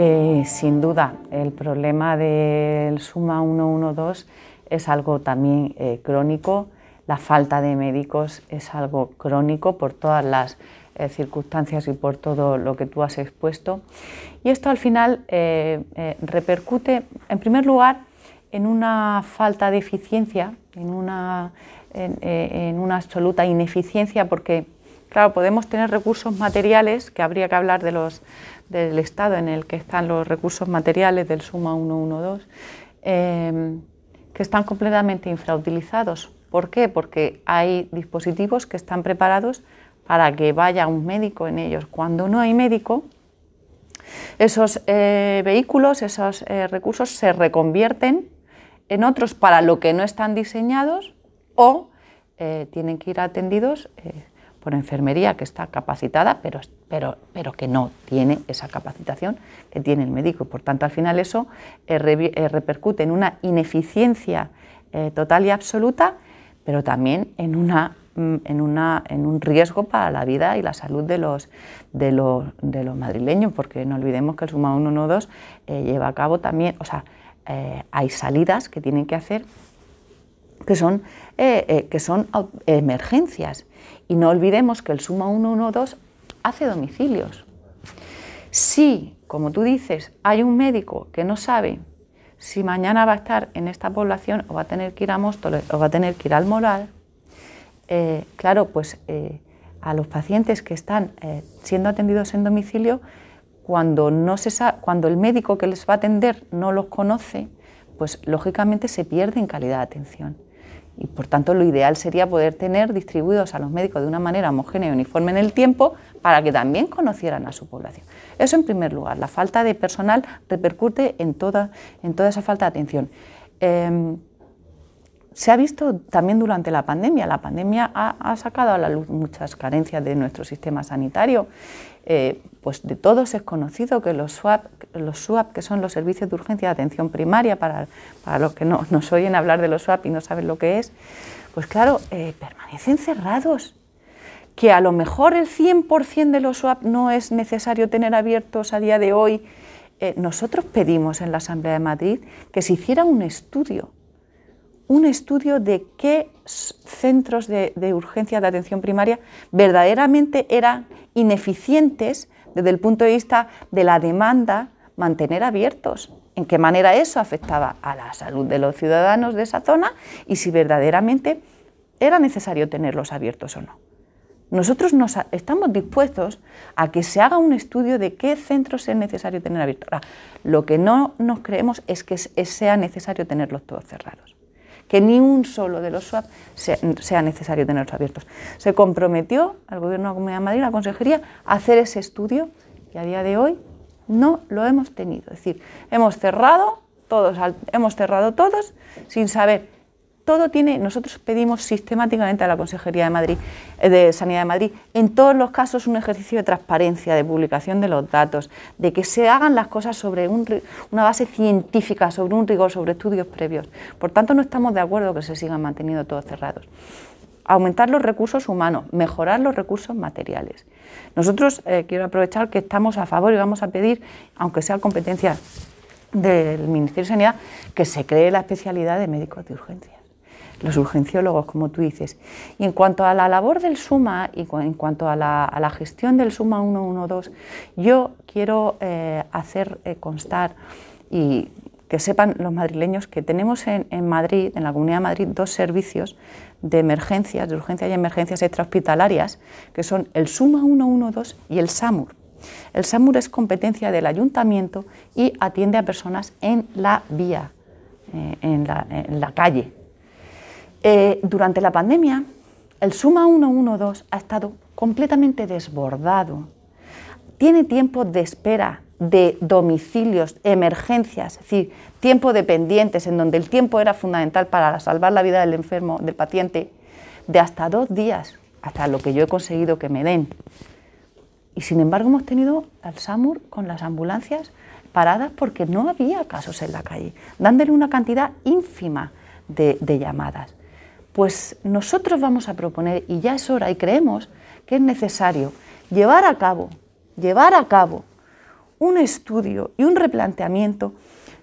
Eh, sin duda, el problema del SUMA 112 es algo también eh, crónico, la falta de médicos es algo crónico por todas las eh, circunstancias y por todo lo que tú has expuesto. Y esto al final repercute, en primer lugar, en una falta de eficiencia, en una absoluta ineficiencia, porque Claro, podemos tener recursos materiales, que habría que hablar de los, del estado en el que están los recursos materiales del Suma 112, em, que están completamente infrautilizados. ¿Por qué? Porque hay dispositivos que están preparados para que vaya un médico en ellos. Cuando no hay médico, esos eh, vehículos, esos eh, recursos se reconvierten en otros para lo que no están diseñados o eh, tienen que ir atendidos por enfermería que está capacitada, pero, pero, que no tiene esa capacitación que tiene el médico. Por tanto, al final eso eh, eh, repercute en una ineficiencia eh, total y absoluta, pero también en, una, mm, en, una, en un riesgo para la vida y la salud de los, de los, de los madrileños, porque no olvidemos que el Suma 112 lleva a cabo también, o sea, hay salidas que tienen que hacer que son, eh, eh, que son emergencias. Y no olvidemos que el Suma 112 hace domicilios. Si, como tú dices, hay un médico que no sabe si mañana va a estar en esta población o va a tener que ir a o va a tener que ir al Moral, eh, claro, pues a los pacientes que están siendo atendidos en domicilio, cuando, cuando el médico que les va a atender no los conoce, pues lógicamente se pierde en calidad de atención. Y por tanto, lo ideal sería poder tener distribuidos a los médicos de una manera homogénea y uniforme en el tiempo para que también conocieran a su población. Eso en primer lugar, la falta de personal repercute en toda, en toda esa falta de atención. Em, se ha visto también durante la pandemia. La pandemia ha, sacado a la luz muchas carencias de nuestro sistema sanitario. Eh, pues de todos es conocido que los SWAP, los que son los servicios de urgencia de atención primaria, para, los que no, nos oyen hablar de los SWAP y no saben lo que es, pues claro, eh, permanecen cerrados. Que a lo mejor el 100% de los SWAP no es necesario tener abiertos a día de hoy. Eh, nosotros pedimos en la Asamblea de Madrid que se hiciera un estudio un estudio de qué centros de, urgencia de atención primaria verdaderamente eran ineficientes desde el punto de vista de la demanda mantener abiertos, en qué manera eso afectaba a la salud de los ciudadanos de esa zona y si verdaderamente era necesario tenerlos abiertos o no. Nosotros estamos dispuestos a que se haga un estudio de qué centros es necesario tener abiertos. lo que no nos creemos es que sea necesario tenerlos todos cerrados que ni un solo de los SWAP sea, necesario tenerlos abiertos. Se comprometió al Gobierno de la Comunidad de Madrid, la Consejería, a hacer ese estudio y a día de hoy no lo hemos tenido. Es decir, hemos cerrado todos, hemos cerrado todos sin saber todo tiene, nosotros pedimos sistemáticamente a la Consejería de Madrid, eh, de Sanidad de Madrid, en todos los casos un ejercicio de transparencia, de publicación de los datos, de que se hagan las cosas sobre una base científica, sobre un rigor, sobre estudios previos. Por tanto, no estamos de acuerdo que se sigan manteniendo todos cerrados aumentar los recursos humanos, mejorar los recursos materiales. Nosotros eh, quiero aprovechar que estamos a favor y vamos a pedir, aunque sea competencia del Ministerio de Sanidad, que se cree la especialidad de médicos de urgencia los urgenciólogos, como tú dices. Y en cuanto a la labor del SUMA y en cuanto a la, gestión del SUMA 112, yo quiero eh, hacer eh, constar y que sepan los madrileños que tenemos en, Madrid, en la Comunidad de Madrid, dos servicios de emergencias, de urgencias y emergencias extrahospitalarias, que son el SUMA 112 y el SAMUR. El SAMUR es competencia del ayuntamiento y atiende a personas en la vía, eh, en la calle, eh, durante la pandemia, el Suma 112 ha estado completamente desbordado. Tiene tiempo de espera de domicilios, emergencias, es decir, tiempo de pendientes, en donde el tiempo era fundamental para salvar la vida del enfermo, del paciente, de hasta dos días, hasta lo que yo he conseguido que me den. Y sin embargo hemos tenido al SAMUR con las ambulancias paradas porque no había casos en la calle, dándole una cantidad ínfima de llamadas. Pues nosotros vamos a proponer, y ya es hora, y creemos que es necesario, llevar a cabo, llevar a cabo un estudio y un replanteamiento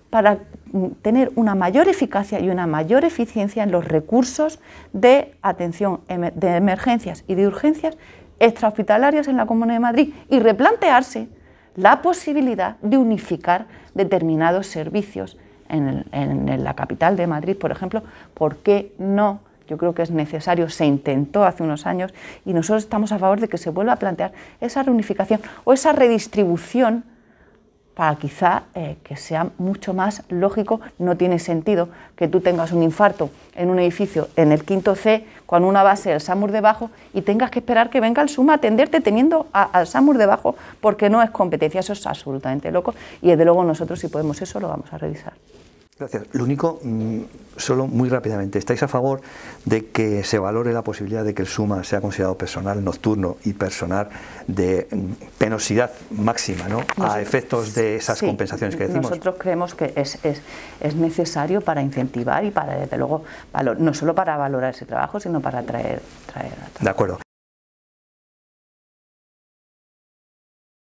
para mm, tener una mayor eficacia y una mayor eficiencia en los recursos de atención em, de emergencias y de urgencias extrahospitalarias en la Comuna de Madrid y replantearse la posibilidad de unificar determinados servicios en, en la capital de Madrid, por ejemplo, ¿por qué no? Yo creo que es necesario, se intentó hace unos años y nosotros estamos a favor de que se vuelva a plantear esa reunificación o esa redistribución para quizá eh, que sea mucho más lógico. No tiene sentido que tú tengas un infarto en un edificio en el quinto C con una base del SAMUR debajo y tengas que esperar que venga el SUMA a atenderte teniendo al SAMUR debajo porque no es competencia. Eso es absolutamente loco y desde luego nosotros si podemos eso lo vamos a revisar. Gracias. Lo único, mm, solo muy rápidamente, ¿estáis a favor de que se valore la posibilidad de que el SUMA sea considerado personal nocturno y personal de mm, penosidad máxima, ¿no? A efectos de esas compensaciones que decimos. Nosotros creemos que es, es, necesario para incentivar y para, desde luego, no solo para valorar ese trabajo, sino para traer, traer. De acuerdo.